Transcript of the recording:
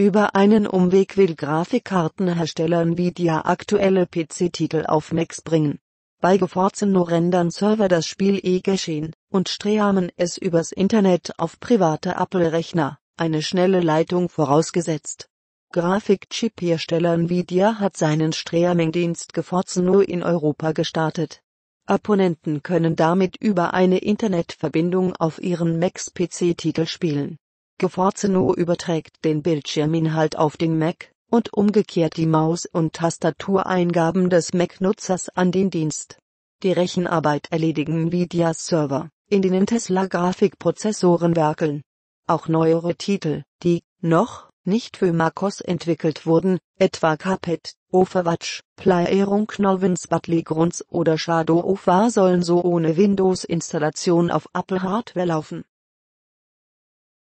Über einen Umweg will Grafikkartenhersteller Nvidia aktuelle PC-Titel auf Max bringen. Bei geforzten nur rendern Server das Spiel eh geschehen und streamen es übers Internet auf private Apple-Rechner, eine schnelle Leitung vorausgesetzt. Grafikchip-Hersteller Nvidia hat seinen Streaming-Dienst geforzen nur in Europa gestartet. Abonnenten können damit über eine Internetverbindung auf ihren max PC-Titel spielen. Geforzeno überträgt den Bildschirminhalt auf den Mac und umgekehrt die Maus- und Tastatureingaben des Mac-Nutzers an den Dienst. Die Rechenarbeit erledigen NVIDIAs Server, in denen Tesla-Grafikprozessoren werkeln. Auch neuere Titel, die noch nicht für MacOS entwickelt wurden, etwa Carpet, Overwatch, Playerum Novens Battlegrounds oder Shadow of War sollen so ohne Windows-Installation auf Apple-Hardware laufen